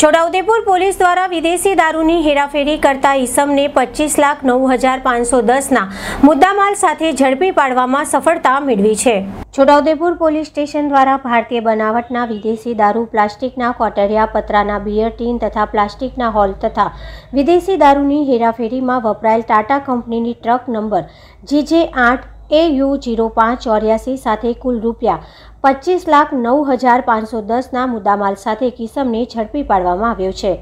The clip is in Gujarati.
છોટાઉદેપુર પોલીસ દ્વારા વિદેશી દારૂની હેરાફેરી કરતા ઈસમને પચીસ લાખ નવ હજાર પાંચસો દસના મુદ્દામાલ સાથે ઝડપી પાડવામાં સફળતા મેળવી છે છોટાઉદેપુર પોલીસ સ્ટેશન દ્વારા ભારતીય બનાવટના વિદેશી દારૂ પ્લાસ્ટિકના કોટરિયા પતરાના બિયર ટીન તથા પ્લાસ્ટિકના હોલ તથા વિદેશી દારૂની હેરાફેરીમાં વપરાયેલ ટાટા કંપનીની ટ્રક નંબર જીજે આઠ એ યુ જીરો પાંચ ચોર્યાસી સાથે કુલ રૂપિયા પચીસ લાખ નવ હજાર પાંચસો દસના મુદ્દામાલ સાથે કિસમને ઝડપી પાડવામાં આવ્યો છે